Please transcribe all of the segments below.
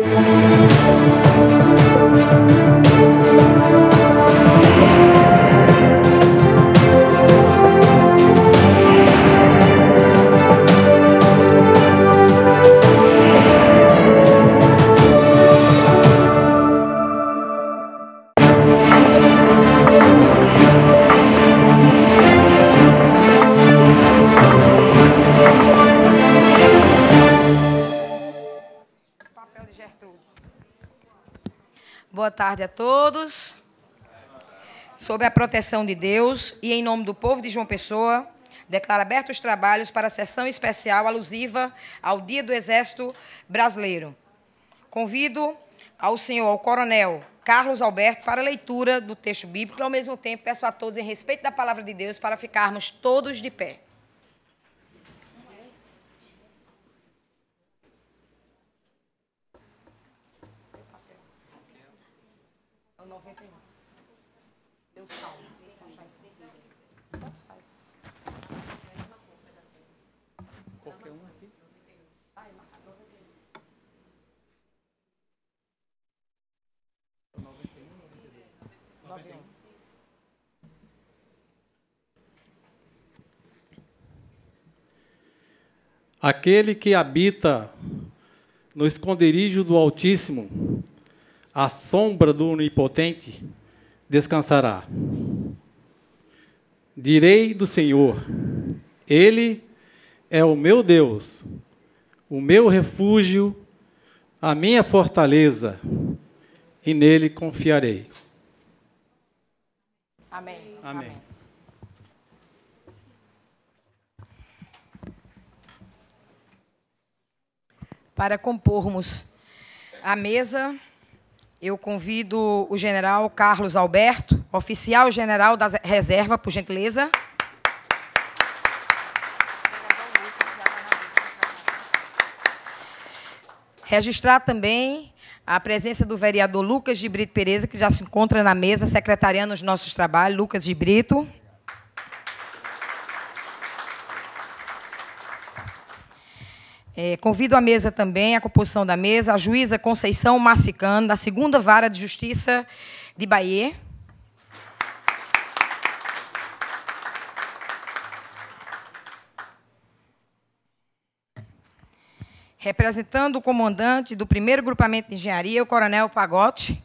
Thank you. tarde a todos. Sob a proteção de Deus e em nome do povo de João Pessoa, declaro abertos os trabalhos para a sessão especial alusiva ao Dia do Exército Brasileiro. Convido ao senhor, ao coronel Carlos Alberto, para a leitura do texto bíblico e, ao mesmo tempo, peço a todos, em respeito da palavra de Deus, para ficarmos todos de pé. Aquele que habita no esconderijo do Altíssimo, à sombra do Onipotente, descansará. Direi do Senhor: Ele é o meu Deus, o meu refúgio, a minha fortaleza, e nele confiarei. Amém. Amém. Amém. para compormos a mesa. Eu convido o general Carlos Alberto, oficial general da reserva, por gentileza. Registrar também a presença do vereador Lucas de Brito Pereza, que já se encontra na mesa, secretariando os nossos trabalhos. Lucas de Brito. É, convido a mesa também, a composição da mesa, a juíza Conceição Marcicano, da segunda vara de justiça de Bahia. Representando o comandante do primeiro grupamento de engenharia, o coronel Pagotti.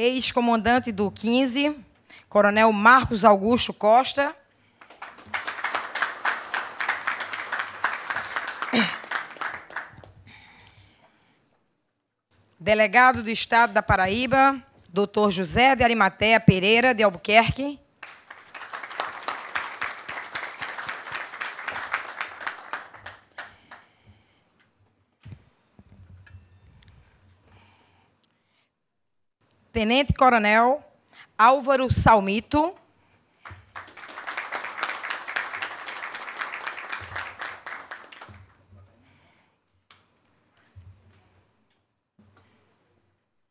ex-comandante do 15, Coronel Marcos Augusto Costa. Delegado do Estado da Paraíba, Dr. José de Arimatea Pereira de Albuquerque. Tenente Coronel Álvaro Salmito.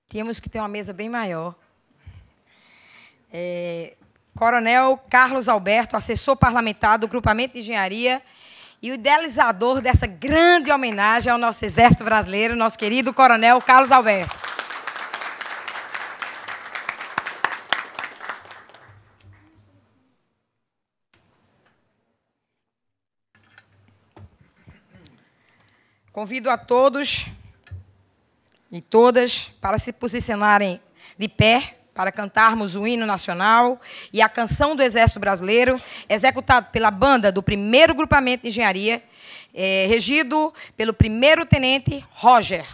Tínhamos que ter uma mesa bem maior. É, Coronel Carlos Alberto, assessor parlamentar do Grupamento de Engenharia e o idealizador dessa grande homenagem ao nosso Exército Brasileiro, nosso querido Coronel Carlos Alberto. Convido a todos e todas para se posicionarem de pé para cantarmos o hino nacional e a canção do Exército Brasileiro, executado pela banda do primeiro grupamento de engenharia, é, regido pelo primeiro tenente Roger.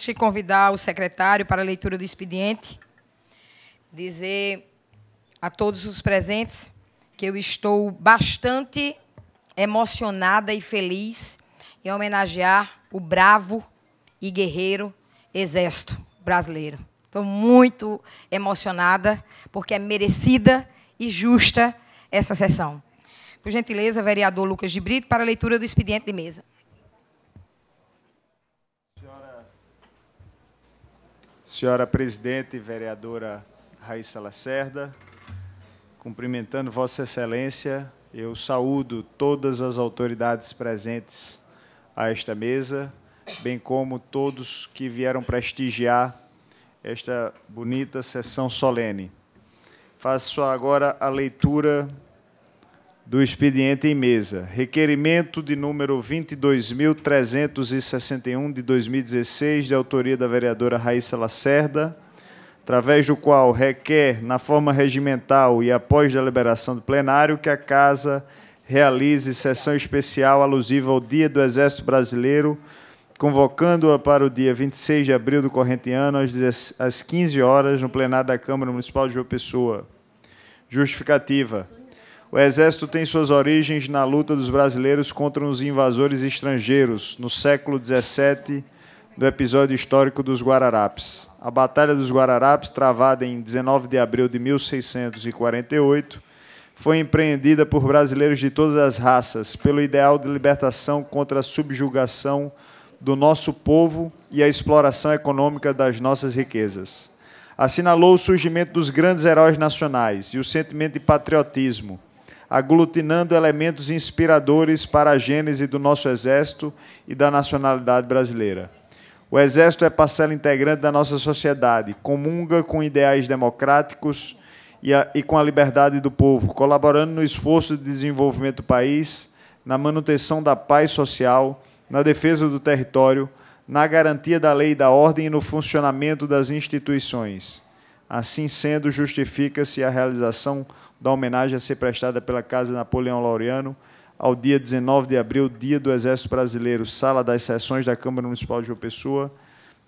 antes de convidar o secretário para a leitura do expediente, dizer a todos os presentes que eu estou bastante emocionada e feliz em homenagear o bravo e guerreiro Exército Brasileiro. Estou muito emocionada, porque é merecida e justa essa sessão. Por gentileza, vereador Lucas de Brito, para a leitura do expediente de mesa. Senhora Presidente e Vereadora Raíssa Lacerda, cumprimentando Vossa Excelência, eu saúdo todas as autoridades presentes a esta mesa, bem como todos que vieram prestigiar esta bonita sessão solene. Faço agora a leitura do expediente em mesa. Requerimento de número 22.361 de 2016, de autoria da vereadora Raíssa Lacerda, através do qual requer, na forma regimental e após deliberação do plenário, que a Casa realize sessão especial alusiva ao Dia do Exército Brasileiro, convocando-a para o dia 26 de abril do corrente ano, às 15 horas, no plenário da Câmara Municipal de João Pessoa. Justificativa. O Exército tem suas origens na luta dos brasileiros contra os invasores estrangeiros, no século XVII, do episódio histórico dos Guararapes. A Batalha dos Guararapes, travada em 19 de abril de 1648, foi empreendida por brasileiros de todas as raças, pelo ideal de libertação contra a subjugação do nosso povo e a exploração econômica das nossas riquezas. Assinalou o surgimento dos grandes heróis nacionais e o sentimento de patriotismo aglutinando elementos inspiradores para a gênese do nosso Exército e da nacionalidade brasileira. O Exército é parcela integrante da nossa sociedade, comunga com ideais democráticos e, a, e com a liberdade do povo, colaborando no esforço de desenvolvimento do país, na manutenção da paz social, na defesa do território, na garantia da lei e da ordem e no funcionamento das instituições. Assim sendo, justifica-se a realização da homenagem a ser prestada pela Casa Napoleão Laureano ao dia 19 de abril, Dia do Exército Brasileiro, Sala das Sessões da Câmara Municipal de João Pessoa,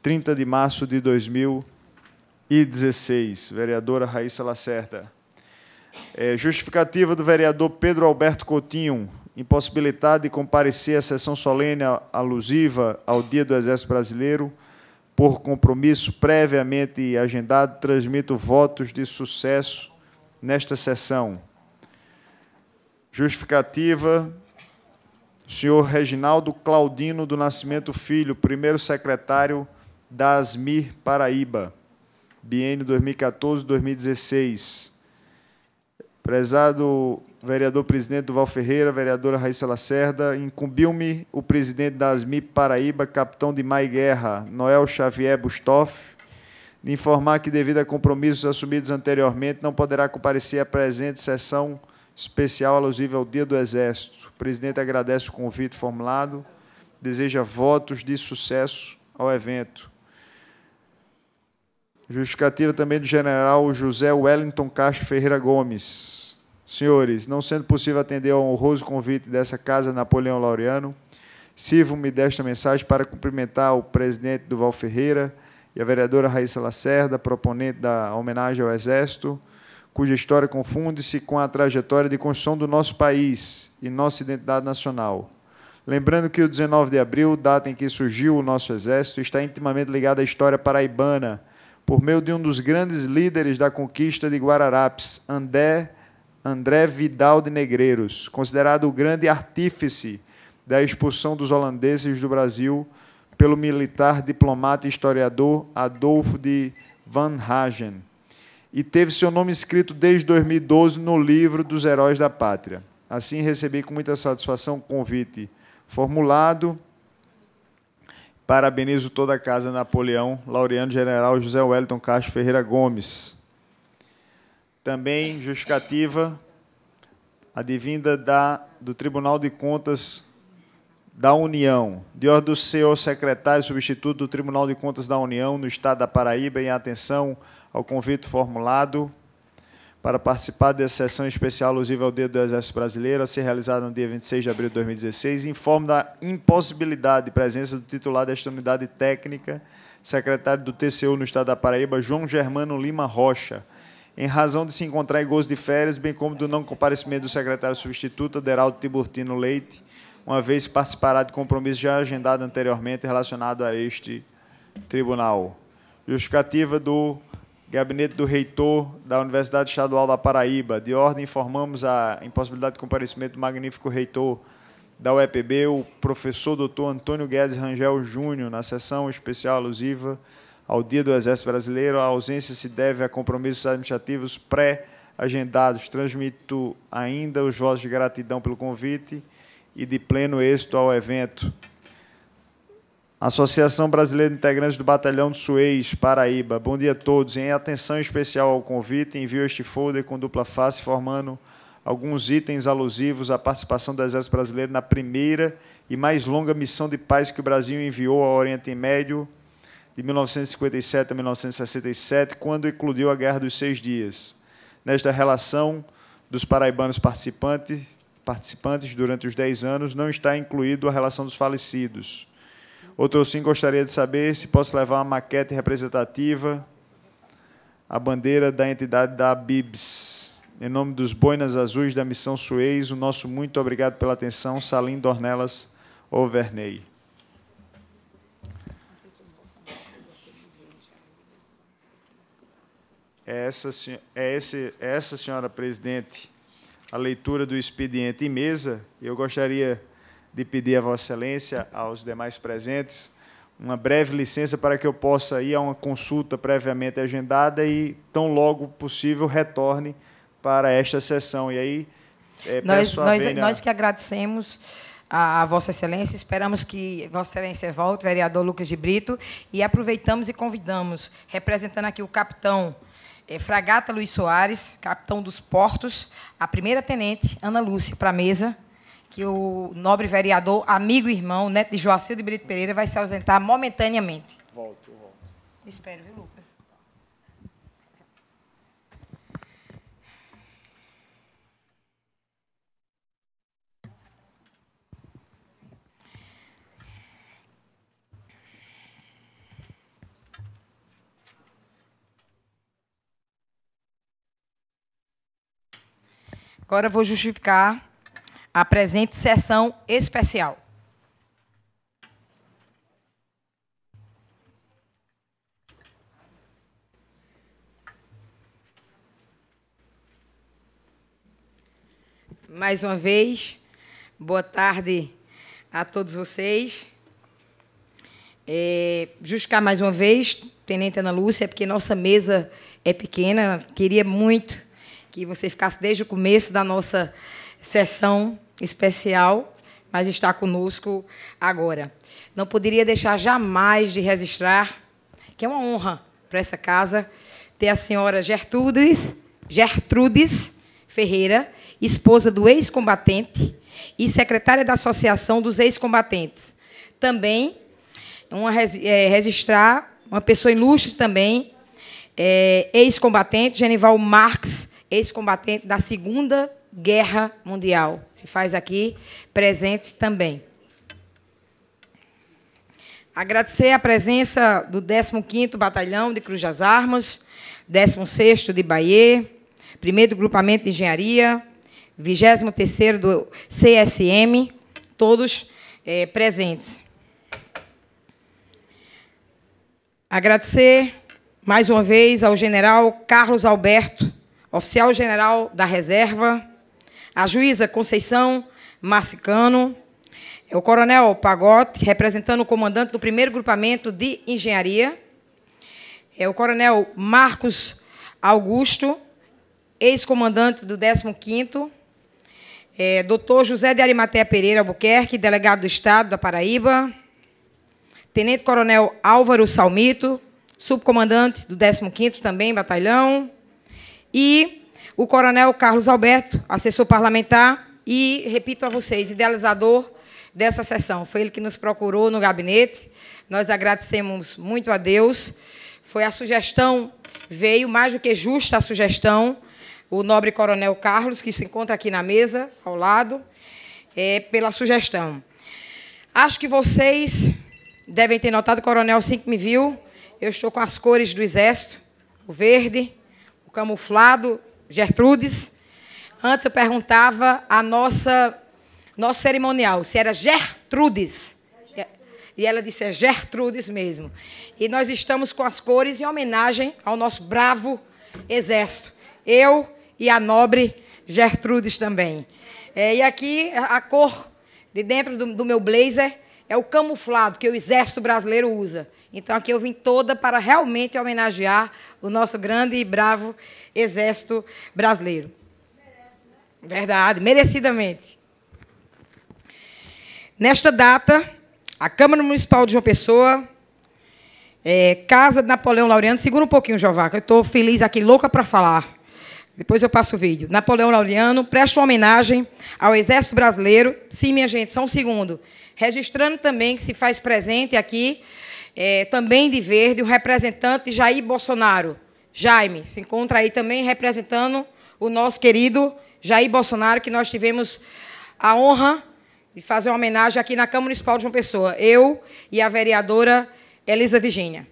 30 de março de 2016. Vereadora Raíssa Lacerda. É, justificativa do vereador Pedro Alberto Coutinho, impossibilitado de comparecer à sessão solene alusiva ao Dia do Exército Brasileiro, por compromisso previamente agendado, transmito votos de sucesso nesta sessão. Justificativa, senhor Reginaldo Claudino do Nascimento Filho, primeiro secretário da ASMIR Paraíba, biênio 2014-2016. Prezado vereador presidente Duval Ferreira, vereadora Raíssa Lacerda, incumbiu-me o presidente da ASMIP Paraíba, capitão de Mai Guerra, Noel Xavier Bustoff, informar que, devido a compromissos assumidos anteriormente, não poderá comparecer à presente sessão especial alusiva ao Dia do Exército. O presidente agradece o convite formulado, deseja votos de sucesso ao evento. Justificativa também do general José Wellington Castro Ferreira Gomes. Senhores, não sendo possível atender ao honroso convite dessa Casa Napoleão Laureano, sirvo-me desta mensagem para cumprimentar o presidente Duval Ferreira, e a vereadora Raíssa Lacerda, proponente da homenagem ao Exército, cuja história confunde-se com a trajetória de construção do nosso país e nossa identidade nacional. Lembrando que o 19 de abril, data em que surgiu o nosso Exército, está intimamente ligado à história paraibana, por meio de um dos grandes líderes da conquista de Guararapes, André, André Vidal de Negreiros, considerado o grande artífice da expulsão dos holandeses do Brasil pelo militar, diplomata e historiador Adolfo de Van Hagen e teve seu nome escrito desde 2012 no livro dos Heróis da Pátria. Assim, recebi com muita satisfação o convite formulado. Parabenizo toda a Casa Napoleão, laureando general José Wellington Castro Ferreira Gomes. Também justificativa advinda da, do Tribunal de Contas da União, de ordem do senhor secretário substituto do Tribunal de Contas da União no Estado da Paraíba, em atenção ao convite formulado para participar dessa sessão especial alusiva ao Dia do Exército Brasileiro, a ser realizada no dia 26 de abril de 2016, informe da impossibilidade de presença do titular desta unidade técnica, secretário do TCU no Estado da Paraíba, João Germano Lima Rocha, em razão de se encontrar em gozo de férias, bem como do não comparecimento do secretário substituto, Aderaldo Tiburtino Leite, uma vez participará de compromisso já agendado anteriormente relacionado a este tribunal. Justificativa do Gabinete do Reitor da Universidade Estadual da Paraíba. De ordem, informamos a impossibilidade de comparecimento do magnífico reitor da UEPB, o professor doutor Antônio Guedes Rangel Júnior, na sessão especial alusiva ao Dia do Exército Brasileiro. A ausência se deve a compromissos administrativos pré-agendados. Transmito ainda os votos de gratidão pelo convite e de pleno êxito ao evento. Associação Brasileira de Integrantes do Batalhão do Suez, Paraíba. Bom dia a todos. Em atenção especial ao convite, envio este folder com dupla face, formando alguns itens alusivos à participação do Exército Brasileiro na primeira e mais longa missão de paz que o Brasil enviou ao Oriente Médio, de 1957 a 1967, quando eclodiu a Guerra dos Seis Dias. Nesta relação dos paraibanos participantes, participantes durante os 10 anos, não está incluído a relação dos falecidos. Outro sim gostaria de saber se posso levar uma maquete representativa, a bandeira da entidade da BIBS. Em nome dos Boinas Azuis da Missão Suez, o nosso muito obrigado pela atenção, Salim Dornelas Overney. É essa, é, esse, é essa senhora presidente a leitura do expediente em mesa, eu gostaria de pedir a Vossa Excelência, aos demais presentes, uma breve licença para que eu possa ir a uma consulta previamente agendada e, tão logo possível, retorne para esta sessão. E aí, é, nós, nós, Vênia... nós que agradecemos a, Vossa Excelência. Esperamos que Vossa Excelência volte, vereador Lucas de Brito, e aproveitamos e convidamos, representando aqui o capitão é, Fragata Luiz Soares, capitão dos portos, a primeira tenente, Ana Lúcia, para a mesa, que o nobre vereador, amigo e irmão, neto de Joacir de Brito Pereira, vai se ausentar momentaneamente. Volto, volto. Espero, viu, Lucas? Agora vou justificar a presente sessão especial. Mais uma vez, boa tarde a todos vocês. É, justificar mais uma vez, Tenente Ana Lúcia, é porque nossa mesa é pequena, queria muito que você ficasse desde o começo da nossa sessão especial, mas está conosco agora. Não poderia deixar jamais de registrar que é uma honra para essa casa ter a senhora Gertrudes, Gertrudes Ferreira, esposa do ex-combatente e secretária da Associação dos Ex-Combatentes. Também uma, é, registrar uma pessoa ilustre também, é, ex-combatente, Genival Marques ex-combatente da Segunda Guerra Mundial. Se faz aqui presente também. Agradecer a presença do 15º Batalhão de Cruz das Armas, 16º de Bahia, 1 do Grupamento de Engenharia, 23º do CSM, todos é, presentes. Agradecer mais uma vez ao general Carlos Alberto oficial-general da Reserva, a juíza Conceição Marcicano, é o coronel Pagote, representando o comandante do primeiro grupamento de engenharia, é o coronel Marcos Augusto, ex-comandante do 15º, é, doutor José de Arimaté Pereira Albuquerque, delegado do Estado da Paraíba, tenente-coronel Álvaro Salmito, subcomandante do 15º também, batalhão, e o coronel Carlos Alberto, assessor parlamentar e, repito a vocês, idealizador dessa sessão. Foi ele que nos procurou no gabinete. Nós agradecemos muito a Deus. Foi a sugestão, veio mais do que justa a sugestão, o nobre coronel Carlos, que se encontra aqui na mesa, ao lado, é, pela sugestão. Acho que vocês devem ter notado, coronel, assim que me viu, eu estou com as cores do Exército, o verde, camuflado, Gertrudes. Antes eu perguntava a nossa nosso cerimonial, se era Gertrudes. E ela disse, é Gertrudes mesmo. E nós estamos com as cores em homenagem ao nosso bravo exército. Eu e a nobre Gertrudes também. É, e aqui a cor de dentro do, do meu blazer é o camuflado que o exército brasileiro usa. Então aqui eu vim toda para realmente homenagear o nosso grande e bravo Exército Brasileiro. Verdade, merecidamente. Nesta data, a Câmara Municipal de João Pessoa, é, Casa de Napoleão Laureano, segura um pouquinho, Jovaca, eu estou feliz aqui, louca para falar. Depois eu passo o vídeo. Napoleão Laureano presta homenagem ao Exército Brasileiro. Sim, minha gente, só um segundo. Registrando também que se faz presente aqui é, também de verde, o representante Jair Bolsonaro. Jaime, se encontra aí também representando o nosso querido Jair Bolsonaro, que nós tivemos a honra de fazer uma homenagem aqui na Câmara Municipal de João Pessoa. Eu e a vereadora Elisa Virginia.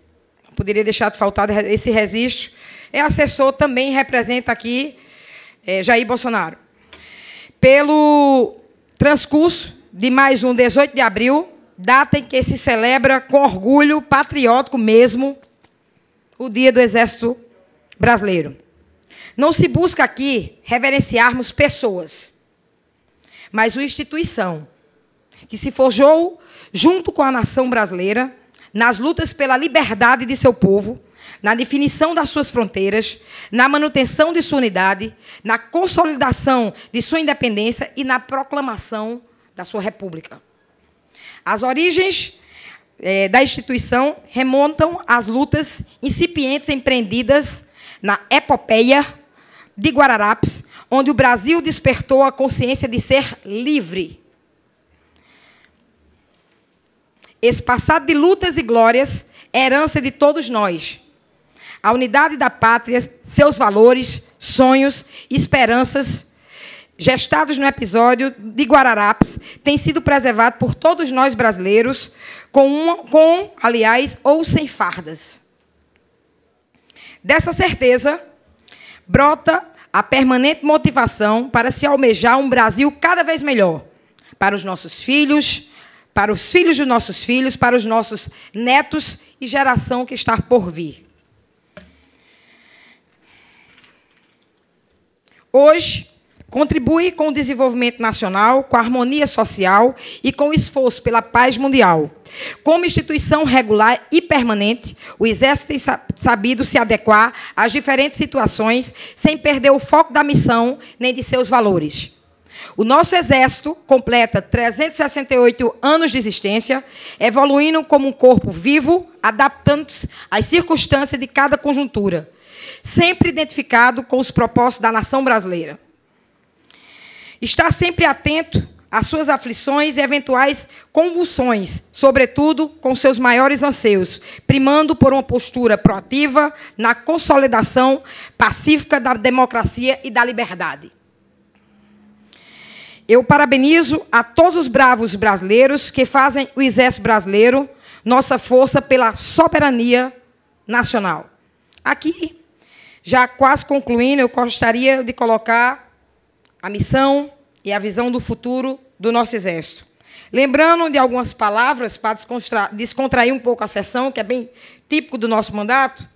Não poderia deixar de faltar esse registro. É assessor, também representa aqui é, Jair Bolsonaro. Pelo transcurso de mais um 18 de abril, data em que se celebra com orgulho patriótico mesmo o Dia do Exército Brasileiro. Não se busca aqui reverenciarmos pessoas, mas uma instituição que se forjou junto com a nação brasileira nas lutas pela liberdade de seu povo, na definição das suas fronteiras, na manutenção de sua unidade, na consolidação de sua independência e na proclamação da sua república. As origens é, da instituição remontam às lutas incipientes empreendidas na epopeia de Guararapes, onde o Brasil despertou a consciência de ser livre. Esse passado de lutas e glórias é herança de todos nós. A unidade da pátria, seus valores, sonhos, esperanças gestados no episódio de Guararapes, tem sido preservado por todos nós brasileiros, com, uma, com aliás, ou sem fardas. Dessa certeza, brota a permanente motivação para se almejar um Brasil cada vez melhor para os nossos filhos, para os filhos de nossos filhos, para os nossos netos e geração que está por vir. Hoje, Contribui com o desenvolvimento nacional, com a harmonia social e com o esforço pela paz mundial. Como instituição regular e permanente, o Exército tem sabido se adequar às diferentes situações sem perder o foco da missão nem de seus valores. O nosso Exército completa 368 anos de existência, evoluindo como um corpo vivo, adaptando-se às circunstâncias de cada conjuntura, sempre identificado com os propósitos da nação brasileira. Estar sempre atento às suas aflições e eventuais convulsões, sobretudo com seus maiores anseios, primando por uma postura proativa na consolidação pacífica da democracia e da liberdade. Eu parabenizo a todos os bravos brasileiros que fazem o Exército Brasileiro nossa força pela soberania nacional. Aqui, já quase concluindo, eu gostaria de colocar a missão e a visão do futuro do nosso Exército. Lembrando de algumas palavras para descontrair um pouco a sessão, que é bem típico do nosso mandato.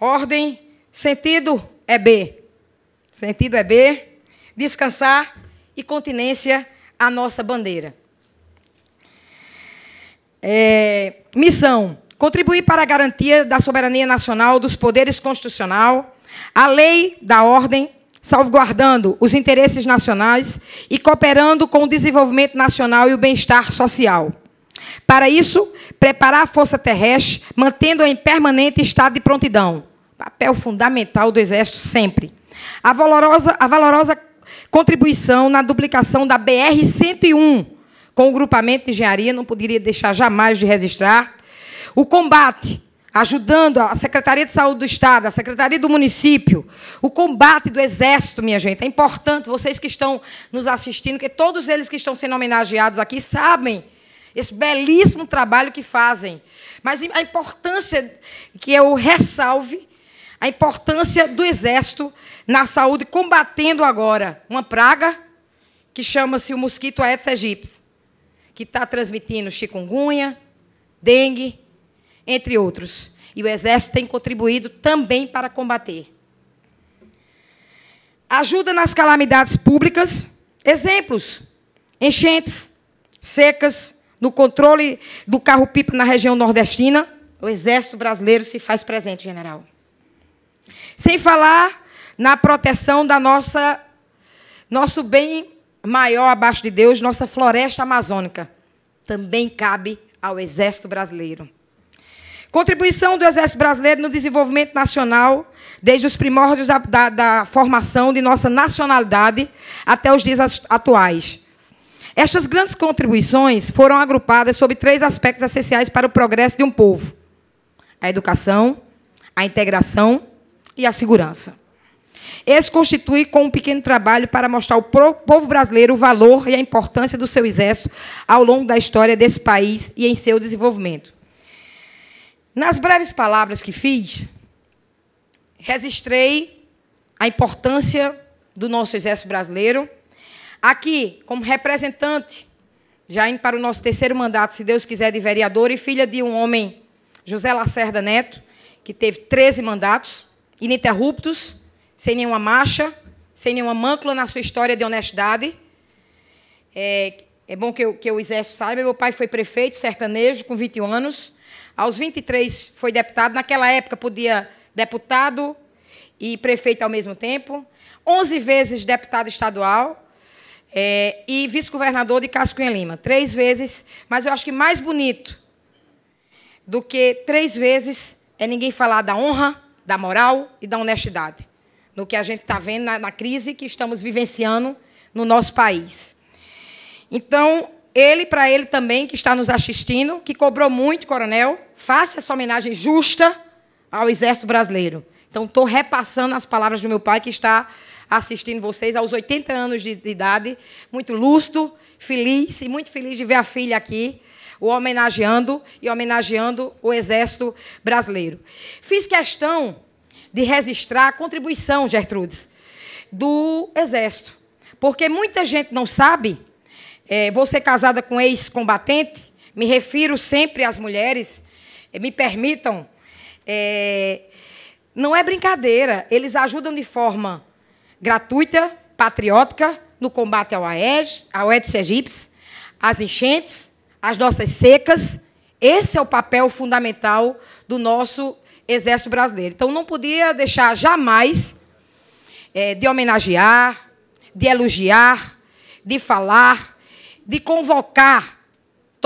Ordem, sentido é B. Sentido é B. Descansar e continência à nossa bandeira. É, missão: contribuir para a garantia da soberania nacional, dos poderes constitucional, a lei da ordem, salvaguardando os interesses nacionais e cooperando com o desenvolvimento nacional e o bem-estar social. Para isso, preparar a Força Terrestre, mantendo-a em permanente estado de prontidão. Papel fundamental do Exército sempre. A valorosa, a valorosa contribuição na duplicação da BR-101 com o grupamento de engenharia, não poderia deixar jamais de registrar. O combate ajudando a Secretaria de Saúde do Estado, a Secretaria do Município, o combate do Exército, minha gente. É importante, vocês que estão nos assistindo, que todos eles que estão sendo homenageados aqui sabem esse belíssimo trabalho que fazem. Mas a importância que eu ressalve, a importância do Exército na saúde, combatendo agora uma praga que chama-se o mosquito Aedes aegypti, que está transmitindo chikungunya, dengue, entre outros. E o Exército tem contribuído também para combater. Ajuda nas calamidades públicas. Exemplos: enchentes, secas, no controle do carro-pipa na região nordestina. O Exército Brasileiro se faz presente, general. Sem falar na proteção da nossa nosso bem maior abaixo de Deus, nossa floresta amazônica. Também cabe ao Exército Brasileiro. Contribuição do Exército Brasileiro no desenvolvimento nacional, desde os primórdios da, da, da formação de nossa nacionalidade até os dias atuais. Estas grandes contribuições foram agrupadas sob três aspectos essenciais para o progresso de um povo: a educação, a integração e a segurança. Esse constitui com um pequeno trabalho para mostrar ao povo brasileiro o valor e a importância do seu exército ao longo da história desse país e em seu desenvolvimento. Nas breves palavras que fiz, registrei a importância do nosso Exército Brasileiro. Aqui, como representante, já indo para o nosso terceiro mandato, se Deus quiser, de vereador e filha de um homem, José Lacerda Neto, que teve 13 mandatos ininterruptos, sem nenhuma marcha, sem nenhuma mâncula na sua história de honestidade. É, é bom que, eu, que o Exército saiba, meu pai foi prefeito sertanejo com 21 anos, aos 23 foi deputado. Naquela época podia deputado e prefeito ao mesmo tempo. 11 vezes deputado estadual. É, e vice-governador de Cascunha Lima. Três vezes, mas eu acho que mais bonito do que três vezes é ninguém falar da honra, da moral e da honestidade. No que a gente está vendo na, na crise que estamos vivenciando no nosso país. Então, ele, para ele também, que está nos assistindo, que cobrou muito, coronel, faça essa homenagem justa ao Exército Brasileiro. Então, estou repassando as palavras do meu pai, que está assistindo vocês aos 80 anos de, idade, muito lúcido, feliz e muito feliz de ver a filha aqui, o homenageando e homenageando o Exército Brasileiro. Fiz questão de registrar a contribuição, Gertrudes, do Exército, porque muita gente não sabe. É, vou ser casada com ex-combatente, me refiro sempre às mulheres eh, me permitam, é, não é brincadeira. Eles ajudam de forma gratuita, patriótica, no combate ao Aedes, ao Aedes aegypti, às enchentes, às nossas secas. Esse é o papel fundamental do nosso Exército Brasileiro. Então, não podia deixar jamais é, de homenagear, de elogiar, de falar, de convocar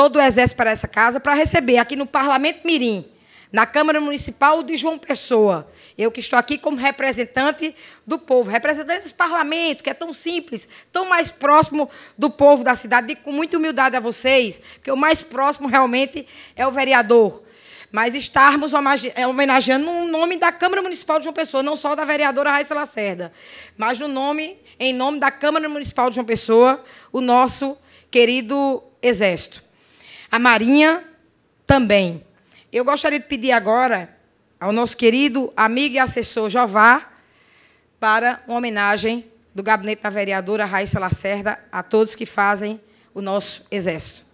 todo o exército para essa casa para receber aqui no Parlamento Mirim, na Câmara Municipal de João Pessoa. Eu que estou aqui como representante do povo, representante desse parlamento, que é tão simples, tão mais próximo do povo da cidade. Digo com muita humildade a vocês, porque o mais próximo realmente é o vereador. Mas estarmos é, homenageando no nome da Câmara Municipal de João Pessoa, não só da vereadora Raíssa Lacerda, mas no nome, em nome da Câmara Municipal de João Pessoa, o nosso querido Exército. A Marinha também. Eu gostaria de pedir agora ao nosso querido amigo e assessor Jová para uma homenagem do gabinete da vereadora Raíssa Lacerda a todos que fazem o nosso exército.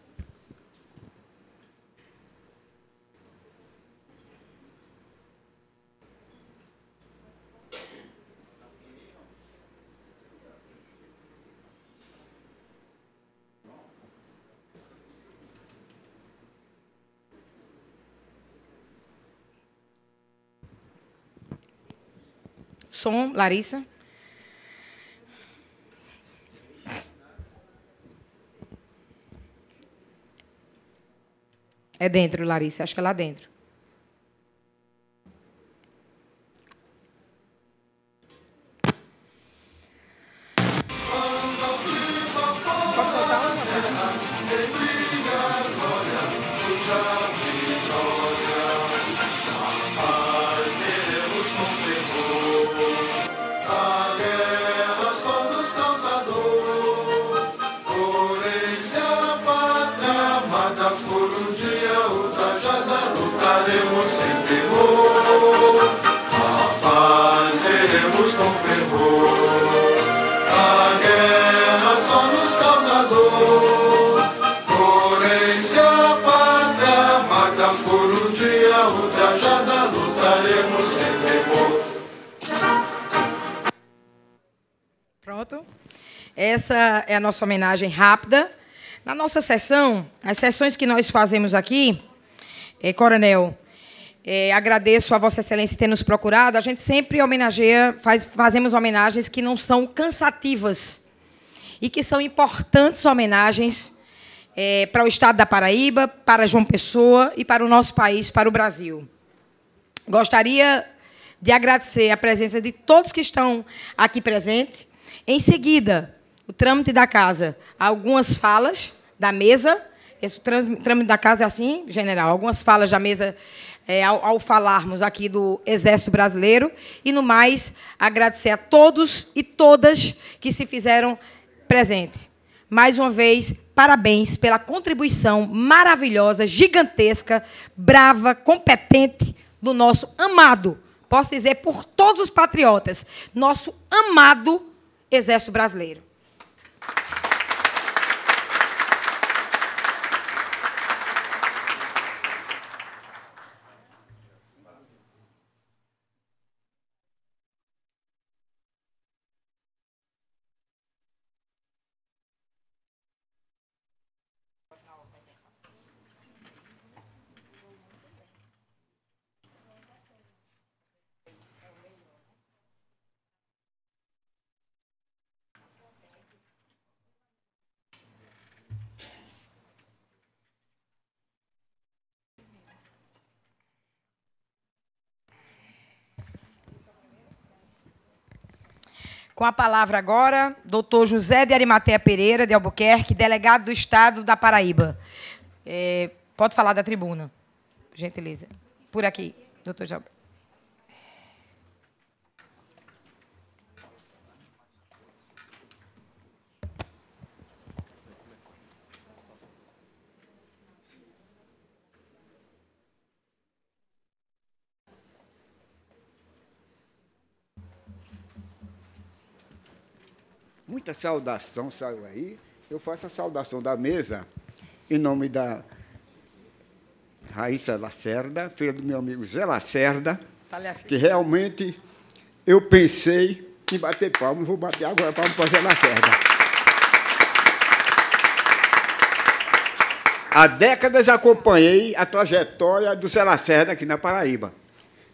Som, Larissa. É dentro, Larissa. Acho que é lá dentro. nossa homenagem rápida. Na nossa sessão, as sessões que nós fazemos aqui, é, Coronel, é, agradeço a Vossa Excelência ter nos procurado. A gente sempre homenageia, faz, fazemos homenagens que não são cansativas e que são importantes homenagens é, para o Estado da Paraíba, para João Pessoa e para o nosso país, para o Brasil. Gostaria de agradecer a presença de todos que estão aqui presentes. Em seguida, o trâmite da casa, algumas falas da mesa. Esse trâmite da casa é assim, general, algumas falas da mesa é, ao, ao, falarmos aqui do Exército Brasileiro. E, no mais, agradecer a todos e todas que se fizeram presente. Mais uma vez, parabéns pela contribuição maravilhosa, gigantesca, brava, competente do nosso amado, posso dizer por todos os patriotas, nosso amado Exército Brasileiro. Com a palavra agora, doutor José de Arimatea Pereira de Albuquerque, delegado do Estado da Paraíba. É, pode falar da tribuna, gentileza. Por aqui, doutor José. muita saudação saiu aí. Eu faço a saudação da mesa em nome da Raíssa Lacerda, filha do meu amigo Zé Lacerda, tá assim. que realmente eu pensei em bater palmas, vou bater agora palmas para Zé Lacerda. Há décadas acompanhei a trajetória do Zé Lacerda aqui na Paraíba.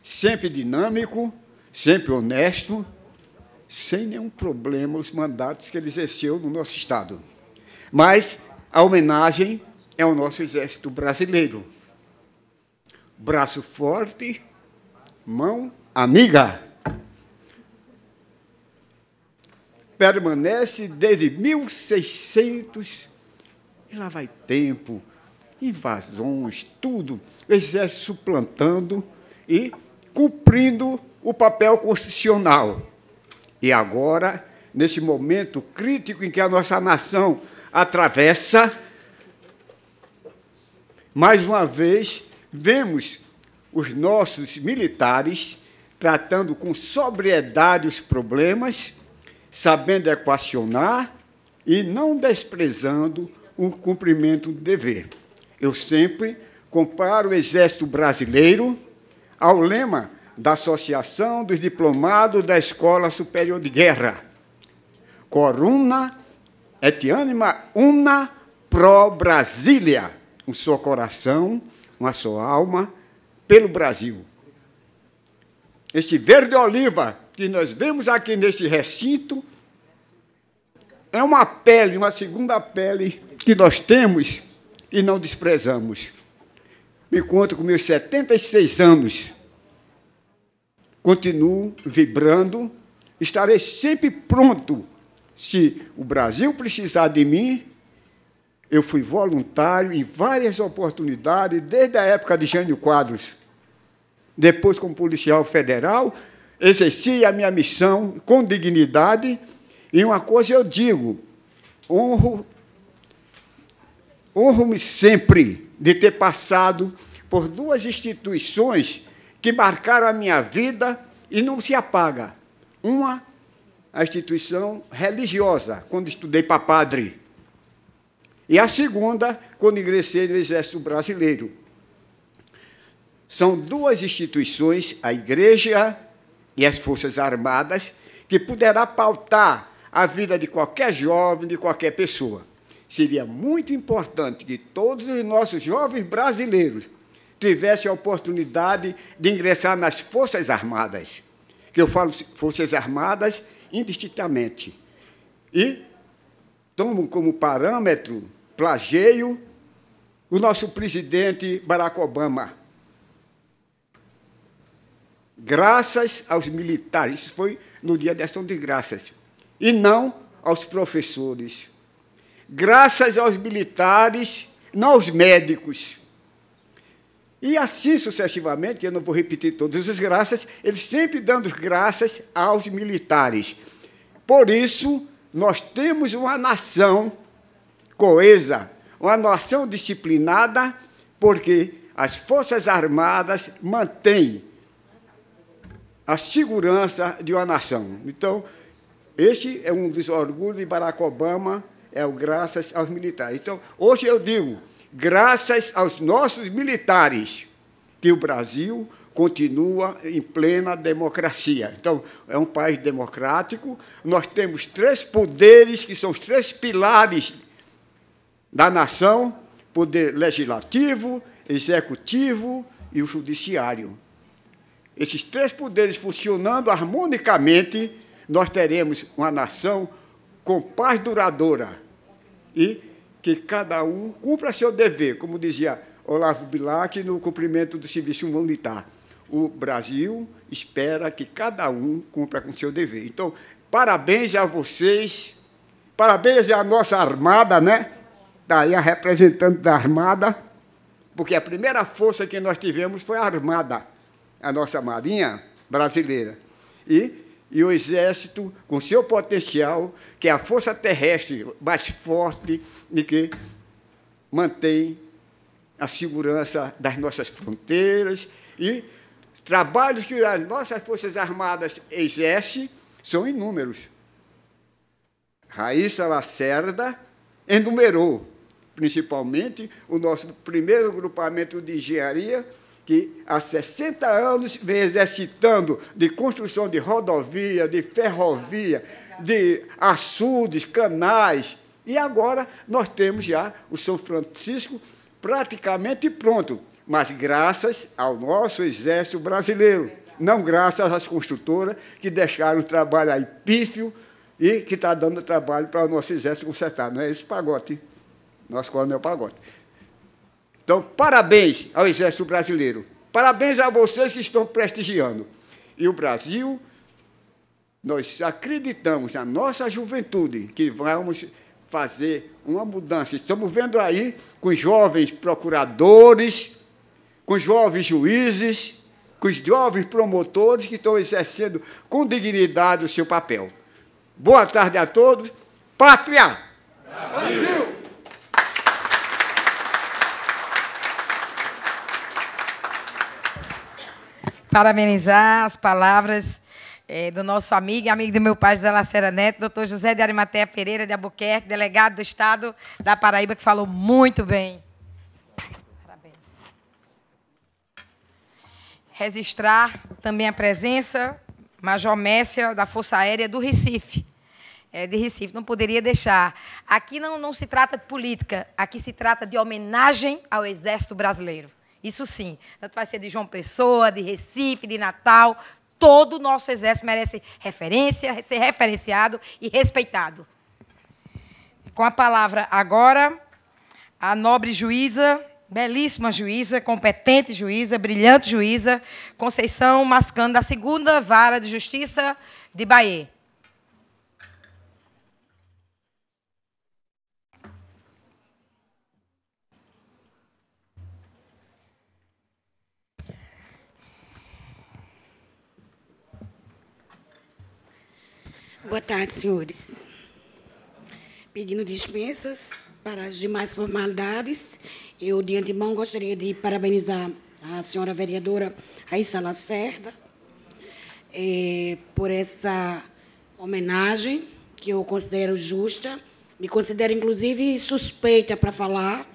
Sempre dinâmico, sempre honesto, sem nenhum problema os mandatos que ele exerceu no nosso Estado. Mas a homenagem é ao nosso Exército Brasileiro. Braço forte, mão amiga. Permanece desde 1600. E lá vai tempo, invasões, tudo. O Exército suplantando e cumprindo o papel constitucional e agora, nesse momento crítico em que a nossa nação atravessa, mais uma vez vemos os nossos militares tratando com sobriedade os problemas, sabendo equacionar e não desprezando o cumprimento do dever. Eu sempre comparo o Exército Brasileiro ao lema da Associação dos Diplomados da Escola Superior de Guerra. Coruna et anima una pro Brasilia. Um só coração, uma só alma, pelo Brasil. Este verde oliva que nós vemos aqui neste recinto é uma pele, uma segunda pele que nós temos e não desprezamos. Me conto com meus 76 anos continuo vibrando, estarei sempre pronto. Se o Brasil precisar de mim, eu fui voluntário em várias oportunidades, desde a época de Jânio Quadros. Depois, como policial federal, exerci a minha missão com dignidade. E uma coisa eu digo: honro, honro-me sempre de ter passado por duas instituições que marcaram a minha vida e não se apaga. Uma, a instituição religiosa, quando estudei para padre. E a segunda, quando ingressei no Exército Brasileiro. São duas instituições, a Igreja e as Forças Armadas, que poderá pautar a vida de qualquer jovem, de qualquer pessoa. Seria muito importante que todos os nossos jovens brasileiros tivesse a oportunidade de ingressar nas Forças Armadas, que eu falo Forças Armadas indistintamente, e tomam como parâmetro, plageio, o nosso presidente Barack Obama. Graças aos militares, isso foi no dia da ação de graças, e não aos professores. Graças aos militares, não aos médicos e assim sucessivamente, que eu não vou repetir todas as graças, eles sempre dando graças aos militares. Por isso, nós temos uma nação coesa, uma nação disciplinada, porque as Forças Armadas mantêm a segurança de uma nação. Então, este é um dos orgulhos de Barack Obama, é o graças aos militares. Então, hoje eu digo, graças aos nossos militares, que o Brasil continua em plena democracia. Então, é um país democrático. Nós temos três poderes que são os três pilares da nação: poder legislativo, executivo e o judiciário. Esses três poderes funcionando harmonicamente, nós teremos uma nação com paz duradoura e que cada um cumpra seu dever, como dizia Olavo Bilac no cumprimento do serviço militar. O Brasil espera que cada um cumpra com seu dever. Então, parabéns a vocês, parabéns à nossa Armada, né? Está aí a representante da Armada, porque a primeira força que nós tivemos foi a Armada, a nossa Marinha brasileira. E e o Exército, com seu potencial, que é a força terrestre mais forte e que mantém a segurança das nossas fronteiras e trabalhos que as nossas Forças Armadas exercem são inúmeros. Raíssa Lacerda enumerou, principalmente, o nosso primeiro grupamento de engenharia, que há 60 anos vem exercitando de construção de rodovia, de ferrovia, de açudes, canais. E agora nós temos já o São Francisco praticamente pronto, mas graças ao nosso exército brasileiro, não graças às construtoras que deixaram o trabalho aí pífio e que está dando trabalho para o nosso exército consertar. Não é esse Pagote? Nosso coronel Pagote. Então, parabéns ao Exército Brasileiro. Parabéns a vocês que estão prestigiando. E o Brasil, nós acreditamos na nossa juventude que vamos fazer uma mudança. Estamos vendo aí com jovens procuradores, com jovens juízes, com os jovens promotores que estão exercendo com dignidade o seu papel. Boa tarde a todos. Pátria! Brasil! parabenizar as palavras é, do nosso amigo e amigo do meu pai, José Lacera Neto, doutor José de Arimatea Pereira de Albuquerque, delegado do Estado da Paraíba, que falou muito bem. Parabéns. Registrar também a presença, Major Messia, da Força Aérea do Recife. É, de Recife, não poderia deixar. Aqui não, não se trata de política, aqui se trata de homenagem ao Exército Brasileiro. Isso sim. Tanto vai ser de João Pessoa, de Recife, de Natal. Todo o nosso exército merece referência, ser referenciado e respeitado. Com a palavra agora, a nobre juíza, belíssima juíza, competente juíza, brilhante juíza, Conceição Mascando, da segunda vara de justiça de Bahia. Boa tarde, senhores. Pedindo dispensas para as demais formalidades, eu, de antemão, gostaria de parabenizar a senhora vereadora Raíssa Lacerda eh, por essa homenagem, que eu considero justa. Me considero, inclusive, suspeita para falar,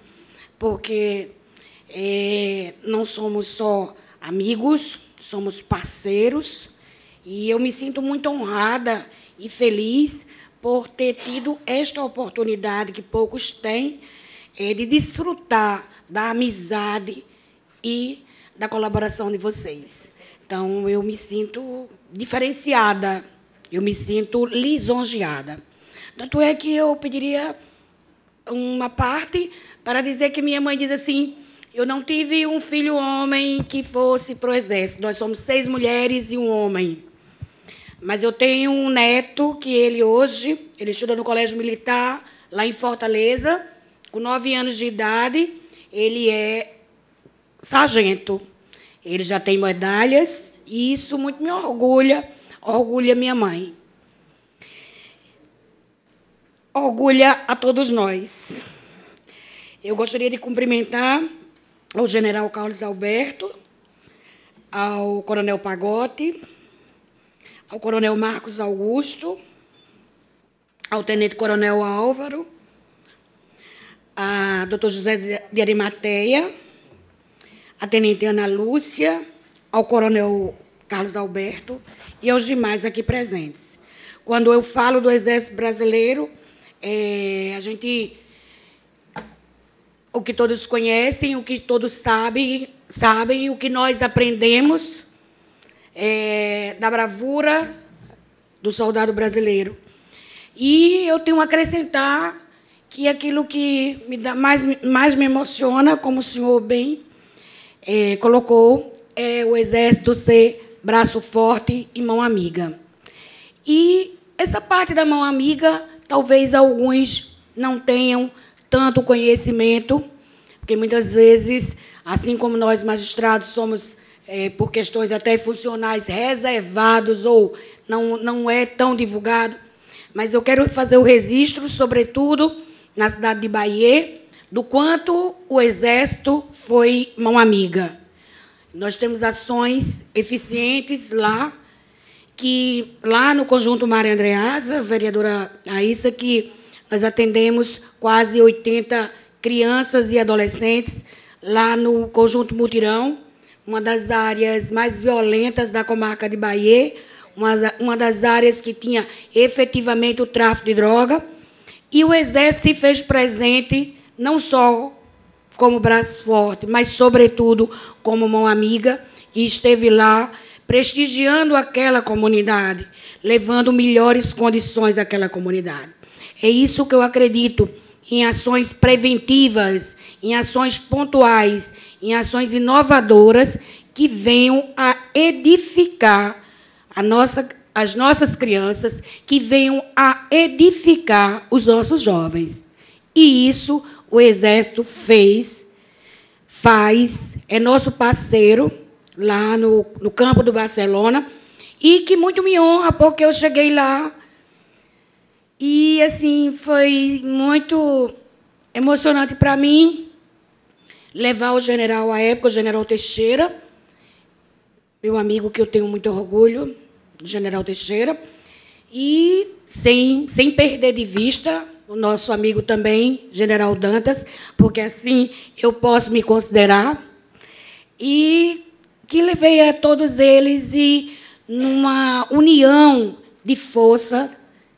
porque eh, não somos só amigos, somos parceiros. E eu me sinto muito honrada e feliz por ter tido esta oportunidade que poucos têm é, de desfrutar da amizade e da colaboração de vocês. Então, eu me sinto diferenciada, eu me sinto lisonjeada. Tanto é que eu pediria uma parte para dizer que minha mãe diz assim: eu não tive um filho homem que fosse para o exército. Nós somos seis mulheres e um homem. Mas eu tenho um neto que ele hoje, ele estuda no Colégio Militar, lá em Fortaleza, com nove anos de idade, ele é sargento. Ele já tem medalhas e isso muito me orgulha, orgulha minha mãe. Orgulha a todos nós. Eu gostaria de cumprimentar ao general Carlos Alberto, ao coronel Pagotti, ao Coronel Marcos Augusto, ao Tenente Coronel Álvaro, a Dr. José de Arimateia, a Tenente Ana Lúcia, ao Coronel Carlos Alberto e aos demais aqui presentes. Quando eu falo do Exército Brasileiro, é, a gente o que todos conhecem, o que todos sabem, sabem o que nós aprendemos é, da bravura do soldado brasileiro. E eu tenho a acrescentar que aquilo que me dá, mais, mais me emociona, como o senhor bem é, colocou, é o Exército ser braço forte e mão amiga. E essa parte da mão amiga, talvez alguns não tenham tanto conhecimento, porque muitas vezes, assim como nós magistrados somos é, por questões até funcionais reservados ou não, não é tão divulgado. Mas eu quero fazer o registro, sobretudo na cidade de Bahia, do quanto o Exército foi mão amiga. Nós temos ações eficientes lá, que lá no conjunto Maria Andreasa, vereadora Aissa, que nós atendemos quase 80 crianças e adolescentes lá no conjunto Mutirão, uma das áreas mais violentas da comarca de Bahia, uma, uma das áreas que tinha efetivamente o tráfico de droga. E o Exército se fez presente, não só como braço forte, mas, sobretudo, como mão amiga, e esteve lá prestigiando aquela comunidade, levando melhores condições àquela comunidade. É isso que eu acredito em ações preventivas em ações pontuais, em ações inovadoras que venham a edificar a nossa, as nossas crianças, que venham a edificar os nossos jovens. E isso o Exército fez, faz, é nosso parceiro lá no, no campo do Barcelona, e que muito me honra, porque eu cheguei lá e, assim, foi muito emocionante para mim levar o general, à época, o general Teixeira, meu amigo que eu tenho muito orgulho, general Teixeira, e sem, sem perder de vista o nosso amigo também, general Dantas, porque assim eu posso me considerar, e que levei a todos eles e, numa união de força,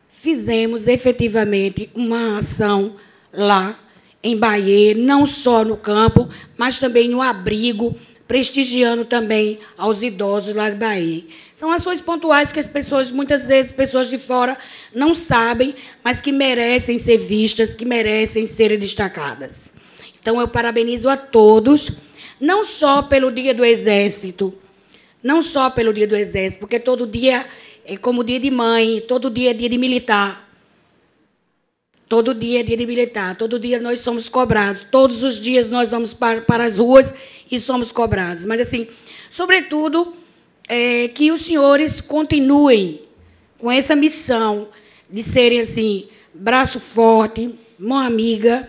fizemos efetivamente uma ação lá em Bahia, não só no campo, mas também no abrigo, prestigiando também aos idosos lá de Bahia. São ações pontuais que as pessoas, muitas vezes, pessoas de fora não sabem, mas que merecem ser vistas, que merecem ser destacadas. Então, eu parabenizo a todos, não só pelo Dia do Exército, não só pelo Dia do Exército, porque todo dia é como dia de mãe, todo dia é dia de militar, Todo dia é dia de bilhetar, todo dia nós somos cobrados, todos os dias nós vamos para, para as ruas e somos cobrados. Mas, assim, sobretudo, é, que os senhores continuem com essa missão de serem, assim, braço forte, mão amiga,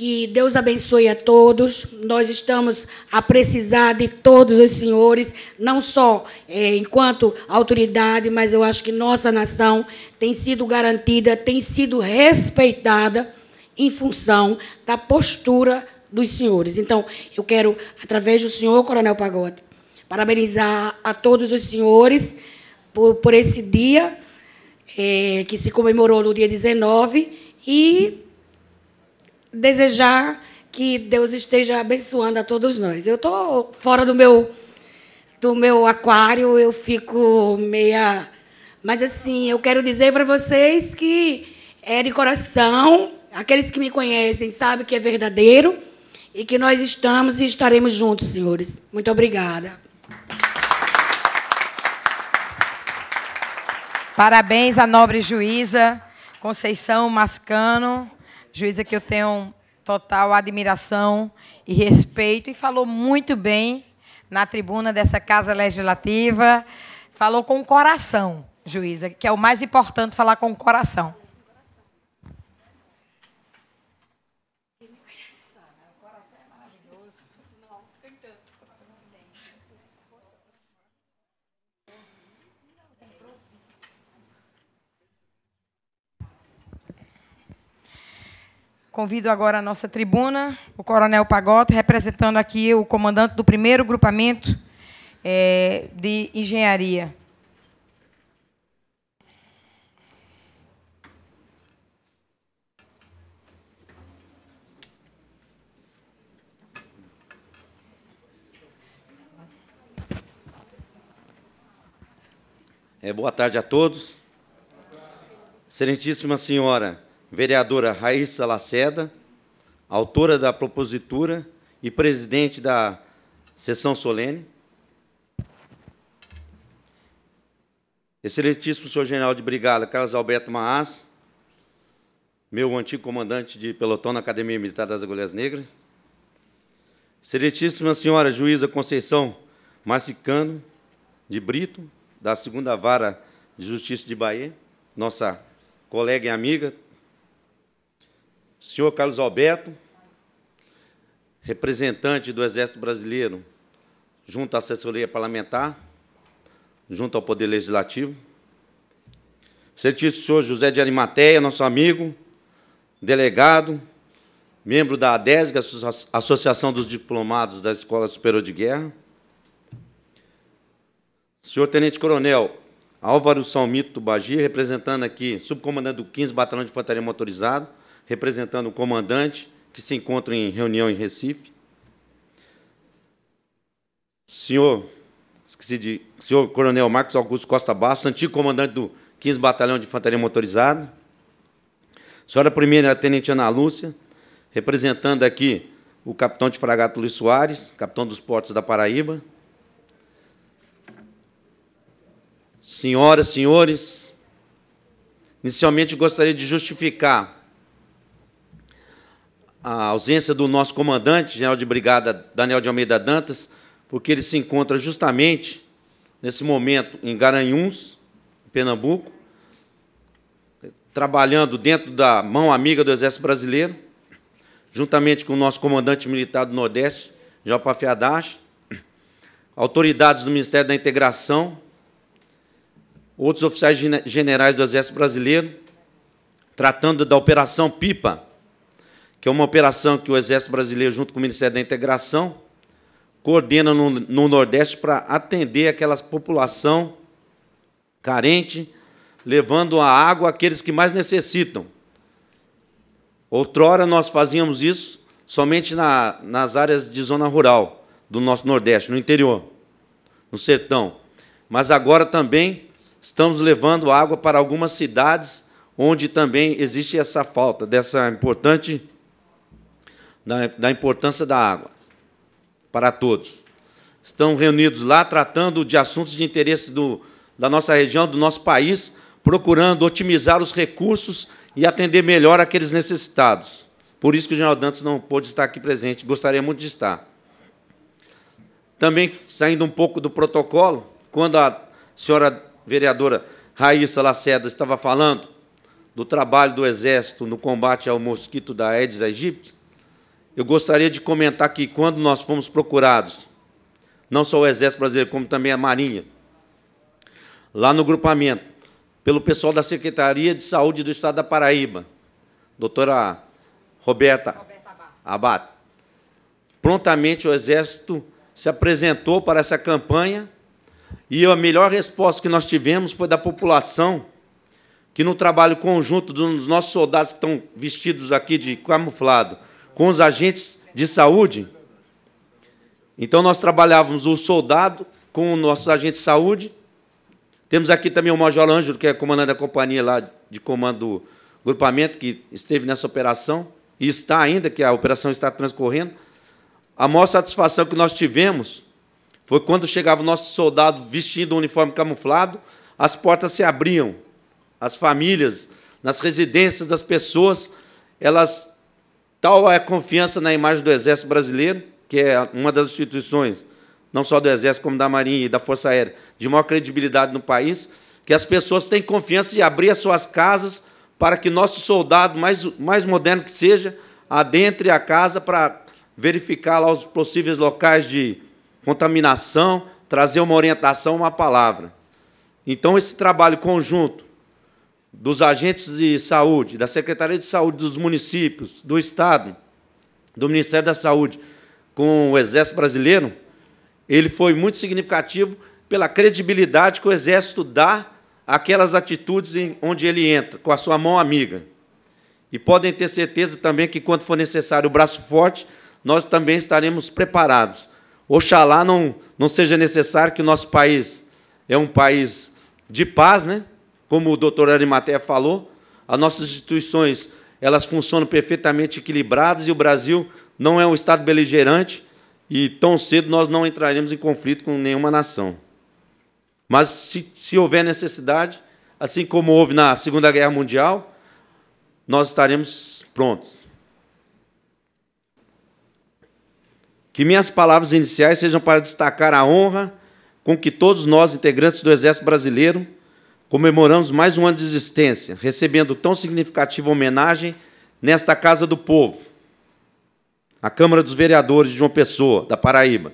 que Deus abençoe a todos. Nós estamos a precisar de todos os senhores, não só é, enquanto autoridade, mas eu acho que nossa nação tem sido garantida, tem sido respeitada em função da postura dos senhores. Então, eu quero, através do senhor Coronel Pagode, parabenizar a todos os senhores por, por esse dia é, que se comemorou no dia 19 e desejar que Deus esteja abençoando a todos nós. Eu estou fora do meu do meu aquário, eu fico meia. Mas assim, eu quero dizer para vocês que é de coração. Aqueles que me conhecem sabem que é verdadeiro e que nós estamos e estaremos juntos, senhores. Muito obrigada. Parabéns à nobre juíza Conceição Mascano juíza que eu tenho total admiração e respeito, e falou muito bem na tribuna dessa Casa Legislativa. Falou com o coração, juíza, que é o mais importante falar com o coração. Convido agora a nossa tribuna, o Coronel Pagota, representando aqui o comandante do primeiro grupamento é, de engenharia. É, boa tarde a todos. Excelentíssima senhora vereadora Raíssa Laceda, autora da propositura e presidente da sessão solene. Excelentíssimo senhor general de brigada Carlos Alberto Maas, meu antigo comandante de pelotão na Academia Militar das Agulhas Negras. Excelentíssima senhora juíza Conceição Marcicano de Brito, da segunda vara de justiça de Bahia, nossa colega e amiga, senhor Carlos Alberto, representante do Exército Brasileiro junto à assessoria parlamentar, junto ao Poder Legislativo, excelentíssimo senhor José de Arimateia, nosso amigo, delegado, membro da ADESG, Associação dos Diplomados da Escola Superior de Guerra, senhor Tenente Coronel Álvaro Salmito Bagi, representando aqui, subcomandante do 15 Batalhão de Infantaria Motorizado, representando o comandante, que se encontra em reunião em Recife. Senhor, esqueci de, senhor Coronel Marcos Augusto Costa Bastos, antigo comandante do 15 Batalhão de Infantaria Motorizada. Senhora Primeira Tenente Ana Lúcia, representando aqui o capitão de fragata Luiz Soares, capitão dos portos da Paraíba. Senhoras, senhores, inicialmente gostaria de justificar a ausência do nosso comandante, general de brigada Daniel de Almeida Dantas, porque ele se encontra justamente nesse momento em Garanhuns, Pernambuco, trabalhando dentro da mão amiga do Exército Brasileiro, juntamente com o nosso comandante militar do Nordeste, general Pafiadache, autoridades do Ministério da Integração, outros oficiais generais do Exército Brasileiro, tratando da Operação Pipa, que é uma operação que o Exército Brasileiro, junto com o Ministério da Integração, coordena no, no Nordeste para atender aquela população carente, levando a água àqueles que mais necessitam. Outrora nós fazíamos isso somente na, nas áreas de zona rural do nosso Nordeste, no interior, no sertão. Mas agora também estamos levando água para algumas cidades onde também existe essa falta dessa importante da, da importância da água para todos. Estão reunidos lá tratando de assuntos de interesse do, da nossa região, do nosso país, procurando otimizar os recursos e atender melhor aqueles necessitados. Por isso que o general Dantas não pôde estar aqui presente, gostaria muito de estar. Também, saindo um pouco do protocolo, quando a senhora vereadora Raíssa Lacerda estava falando do trabalho do Exército no combate ao mosquito da Aedes aegypti, eu gostaria de comentar que quando nós fomos procurados, não só o Exército Brasileiro, como também a Marinha, lá no grupamento, pelo pessoal da Secretaria de Saúde do Estado da Paraíba, doutora Roberta, Roberta Abad. Prontamente o Exército se apresentou para essa campanha e a melhor resposta que nós tivemos foi da população, que no trabalho conjunto dos nossos soldados que estão vestidos aqui de camuflado, com os agentes de saúde. Então nós trabalhávamos o soldado com o nosso agente de saúde. Temos aqui também o Major Ângelo, que é comandante da companhia lá de comando do grupamento, que esteve nessa operação e está ainda, que a operação está transcorrendo. A maior satisfação que nós tivemos foi quando chegava o nosso soldado vestindo um uniforme camuflado, as portas se abriam, as famílias, nas residências das pessoas, elas Tal é a confiança na imagem do Exército Brasileiro, que é uma das instituições, não só do Exército, como da Marinha e da Força Aérea, de maior credibilidade no país, que as pessoas têm confiança de abrir as suas casas para que nosso soldado, mais, mais moderno que seja, adentre a casa para verificar lá os possíveis locais de contaminação, trazer uma orientação, uma palavra. Então, esse trabalho conjunto dos agentes de saúde, da Secretaria de Saúde dos municípios, do Estado, do Ministério da Saúde, com o Exército Brasileiro, ele foi muito significativo pela credibilidade que o Exército dá àquelas atitudes em, onde ele entra, com a sua mão amiga. E podem ter certeza também que, quando for necessário o braço forte, nós também estaremos preparados. Oxalá não, não seja necessário que o nosso país é um país de paz, né? Como o doutor Arimatea falou, as nossas instituições elas funcionam perfeitamente equilibradas e o Brasil não é um Estado beligerante e tão cedo nós não entraremos em conflito com nenhuma nação. Mas, se, se houver necessidade, assim como houve na Segunda Guerra Mundial, nós estaremos prontos. Que minhas palavras iniciais sejam para destacar a honra com que todos nós, integrantes do Exército Brasileiro, comemoramos mais um ano de existência, recebendo tão significativa homenagem nesta Casa do Povo, a Câmara dos Vereadores de João Pessoa, da Paraíba.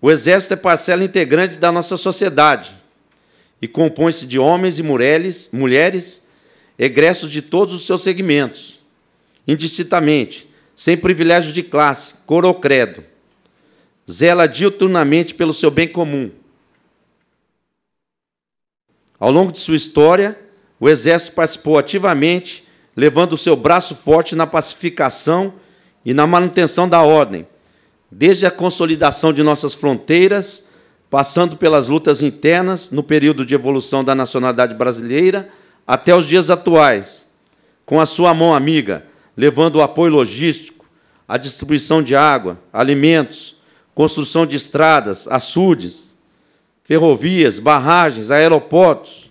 O Exército é parcela integrante da nossa sociedade e compõe-se de homens e mulheres, mulheres egressos de todos os seus segmentos, indistintamente, sem privilégio de classe, cor ou credo. Zela diuturnamente pelo seu bem comum ao longo de sua história, o Exército participou ativamente, levando o seu braço forte na pacificação e na manutenção da ordem, desde a consolidação de nossas fronteiras, passando pelas lutas internas no período de evolução da nacionalidade brasileira até os dias atuais, com a sua mão amiga, levando o apoio logístico, a distribuição de água, alimentos, construção de estradas, açudes, ferrovias, barragens, aeroportos,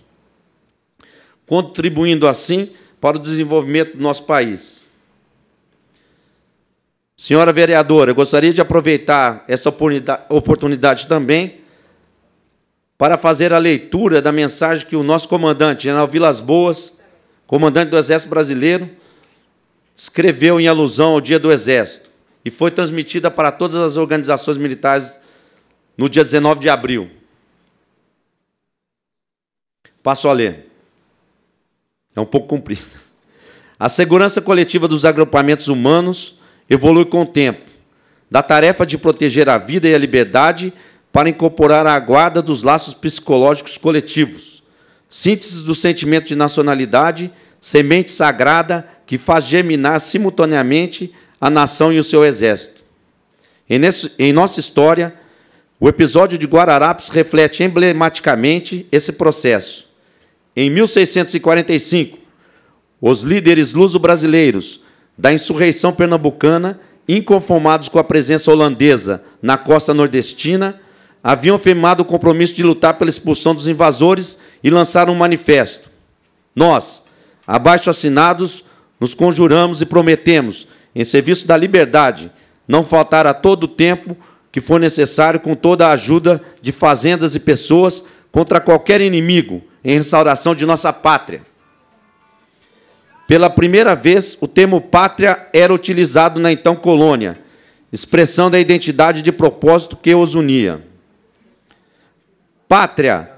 contribuindo assim para o desenvolvimento do nosso país. Senhora vereadora, eu gostaria de aproveitar essa oportunidade também para fazer a leitura da mensagem que o nosso comandante, General Vilas Boas, comandante do Exército Brasileiro, escreveu em alusão ao Dia do Exército e foi transmitida para todas as organizações militares no dia 19 de abril. Passo a ler. É um pouco comprido. A segurança coletiva dos agrupamentos humanos evolui com o tempo, da tarefa de proteger a vida e a liberdade para incorporar a guarda dos laços psicológicos coletivos, síntese do sentimento de nacionalidade, semente sagrada que faz germinar simultaneamente a nação e o seu exército. Em, nossa história, o episódio de Guararapes reflete emblematicamente esse processo. Em 1645, os líderes luso-brasileiros da insurreição pernambucana, inconformados com a presença holandesa na costa nordestina, haviam firmado o compromisso de lutar pela expulsão dos invasores e lançaram um manifesto. Nós, abaixo assinados, nos conjuramos e prometemos, em serviço da liberdade, não faltar a todo o tempo que for necessário com toda a ajuda de fazendas e pessoas contra qualquer inimigo, em restauração de nossa pátria. Pela primeira vez, o termo pátria era utilizado na então colônia, expressão da identidade de propósito que os unia. Pátria,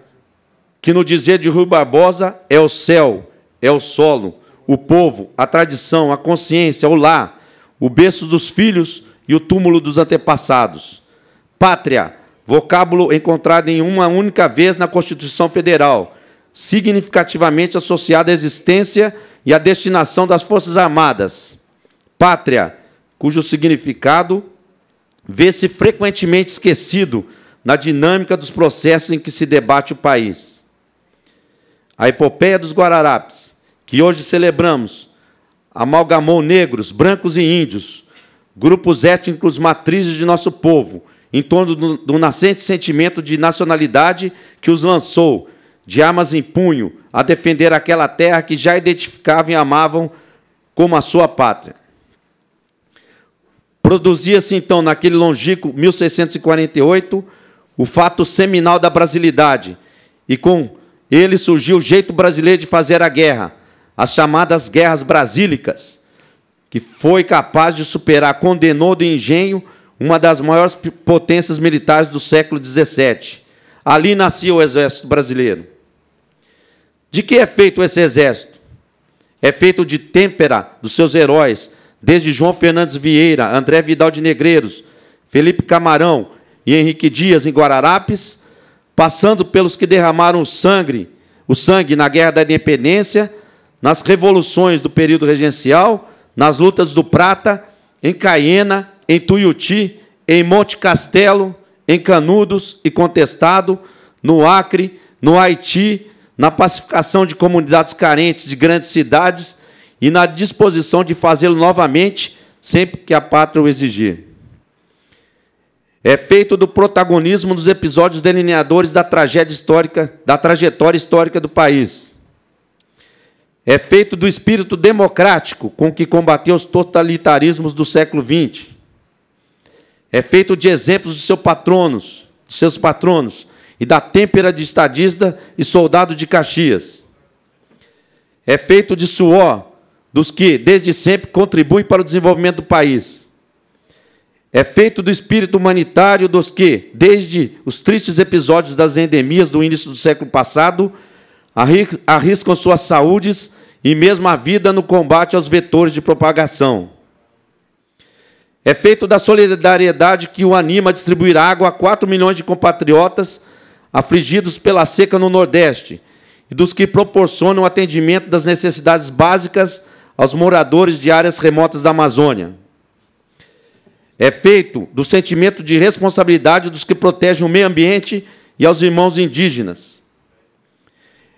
que no dizer de Rui Barbosa é o céu, é o solo, o povo, a tradição, a consciência, o lar, o berço dos filhos e o túmulo dos antepassados. Pátria, vocábulo encontrado em uma única vez na Constituição Federal significativamente associada à existência e à destinação das Forças Armadas. Pátria, cujo significado vê-se frequentemente esquecido na dinâmica dos processos em que se debate o país. A epopeia dos Guararapes, que hoje celebramos, amalgamou negros, brancos e índios, grupos étnicos matrizes de nosso povo, em torno do, do nascente sentimento de nacionalidade que os lançou de armas em punho, a defender aquela terra que já identificavam e amavam como a sua pátria. Produzia-se então, naquele longínquo 1648, o fato seminal da brasilidade, e com ele surgiu o jeito brasileiro de fazer a guerra, as chamadas guerras brasílicas, que foi capaz de superar, condenou do engenho, uma das maiores potências militares do século XVII. Ali nascia o exército brasileiro. De que é feito esse exército? É feito de têmpera dos seus heróis, desde João Fernandes Vieira, André Vidal de Negreiros, Felipe Camarão e Henrique Dias em Guararapes, passando pelos que derramaram o sangue, o sangue na Guerra da Independência, nas revoluções do período regencial, nas lutas do Prata, em Caiena, em Tuiuti, em Monte Castelo, em Canudos e Contestado, no Acre, no Haiti, na pacificação de comunidades carentes de grandes cidades e na disposição de fazê-lo novamente sempre que a pátria o exigir. É feito do protagonismo dos episódios delineadores da tragédia histórica, da trajetória histórica do país. É feito do espírito democrático com que combateu os totalitarismos do século XX. É feito de exemplos de seus patronos, de seus patronos, e da têmpera de estadista e soldado de Caxias. É feito de suor dos que, desde sempre, contribuem para o desenvolvimento do país. É feito do espírito humanitário dos que, desde os tristes episódios das endemias do início do século passado, arriscam suas saúdes e mesmo a vida no combate aos vetores de propagação. É feito da solidariedade que o anima a distribuir água a 4 milhões de compatriotas afligidos pela seca no Nordeste e dos que proporcionam atendimento das necessidades básicas aos moradores de áreas remotas da Amazônia. É feito do sentimento de responsabilidade dos que protegem o meio ambiente e aos irmãos indígenas.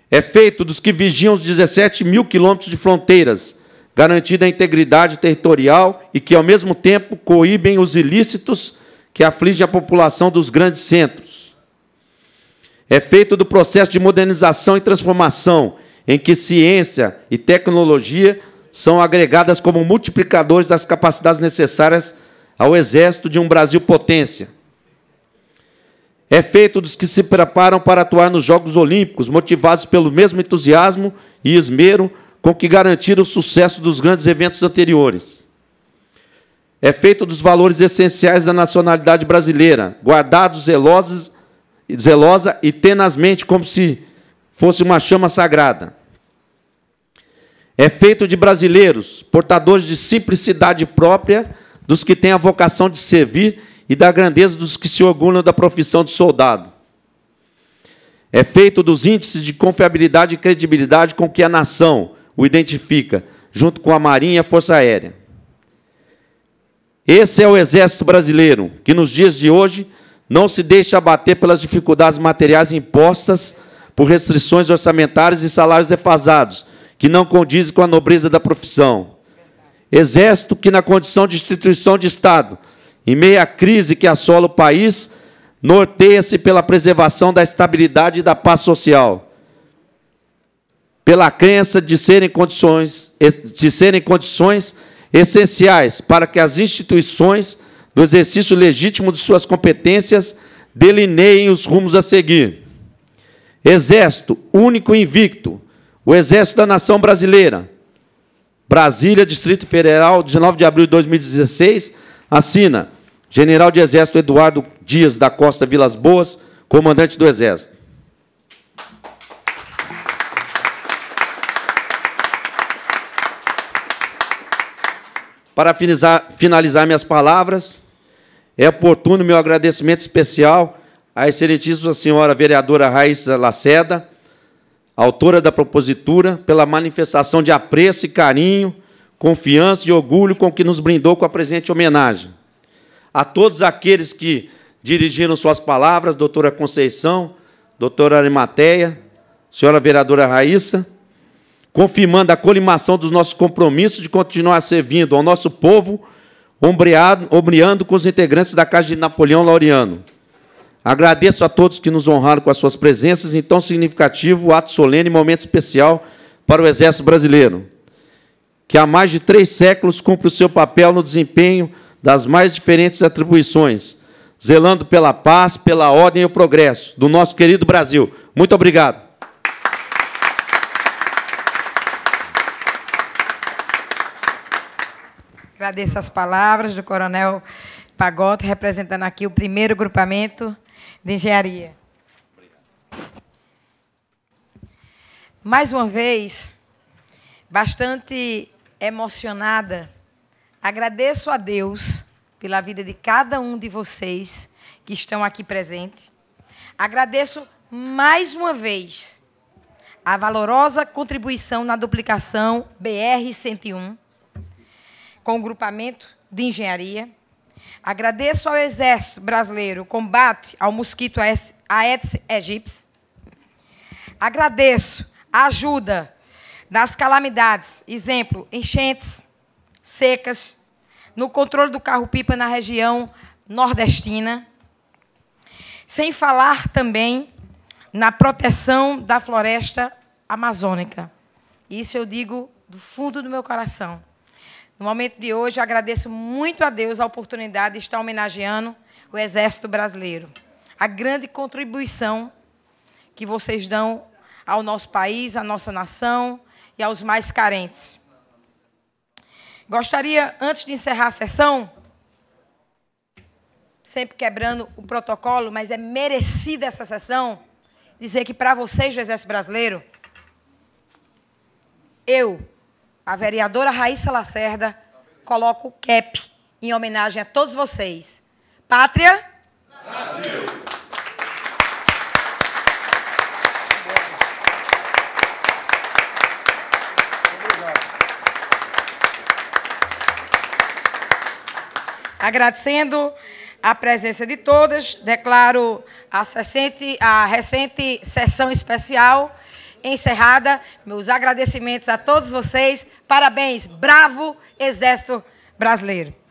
É feito dos que vigiam os 17 mil quilômetros de fronteiras, garantida a integridade territorial e que, ao mesmo tempo, coíbem os ilícitos que afligem a população dos grandes centros é feito do processo de modernização e transformação, em que ciência e tecnologia são agregadas como multiplicadores das capacidades necessárias ao exército de um Brasil potência. É feito dos que se preparam para atuar nos Jogos Olímpicos, motivados pelo mesmo entusiasmo e esmero com que garantiram o sucesso dos grandes eventos anteriores. É feito dos valores essenciais da nacionalidade brasileira, guardados zelosos zelosa e tenazmente, como se fosse uma chama sagrada. É feito de brasileiros, portadores de simplicidade própria, dos que têm a vocação de servir e da grandeza dos que se orgulham da profissão de soldado. É feito dos índices de confiabilidade e credibilidade com que a nação o identifica, junto com a Marinha e a Força Aérea. Esse é o Exército Brasileiro, que nos dias de hoje não se deixe abater pelas dificuldades materiais impostas por restrições orçamentárias e salários defasados, que não condizem com a nobreza da profissão. Exército que, na condição de instituição de Estado, em meio à crise que assola o país, norteia-se pela preservação da estabilidade e da paz social, pela crença de serem condições, de serem condições essenciais para que as instituições no exercício legítimo de suas competências, delineiem os rumos a seguir. Exército, único invicto, o Exército da Nação Brasileira. Brasília, Distrito Federal, 19 de abril de 2016, assina General de Exército Eduardo Dias da Costa Vilas Boas, comandante do Exército. Para finalizar, finalizar minhas palavras, é oportuno meu agradecimento especial à excelentíssima senhora vereadora Raíssa Laceda, autora da propositura, pela manifestação de apreço e carinho, confiança e orgulho com que nos brindou com a presente homenagem. A todos aqueles que dirigiram suas palavras, doutora Conceição, doutora Arimateia, senhora vereadora Raíssa, confirmando a colimação dos nossos compromissos de continuar servindo ao nosso povo ombreando com os integrantes da Casa de Napoleão Laureano. Agradeço a todos que nos honraram com as suas presenças em tão significativo ato solene e momento especial para o Exército Brasileiro, que há mais de três séculos cumpre o seu papel no desempenho das mais diferentes atribuições, zelando pela paz, pela ordem e o progresso do nosso querido Brasil. Muito obrigado. Agradeço as palavras do Coronel Pagotto, representando aqui o primeiro grupamento de engenharia. Mais uma vez, bastante emocionada, agradeço a Deus pela vida de cada um de vocês que estão aqui presente. Agradeço mais uma vez a valorosa contribuição na duplicação BR-101 com o grupamento de engenharia. Agradeço ao Exército Brasileiro o combate ao mosquito Aedes aegypti. Agradeço a ajuda nas calamidades, exemplo, enchentes, secas, no controle do carro-pipa na região nordestina. Sem falar também na proteção da floresta amazônica. Isso eu digo do fundo do meu coração. No momento de hoje, agradeço muito a Deus a oportunidade de estar homenageando o Exército Brasileiro. A grande contribuição que vocês dão ao nosso país, à nossa nação e aos mais carentes. Gostaria, antes de encerrar a sessão, sempre quebrando o protocolo, mas é merecida essa sessão, dizer que para vocês do Exército Brasileiro, eu a vereadora Raíssa Lacerda coloca o CAP em homenagem a todos vocês. Pátria? Brasil! Agradecendo a presença de todas, declaro a recente, a recente sessão especial encerrada. Meus agradecimentos a todos vocês. Parabéns, bravo Exército Brasileiro.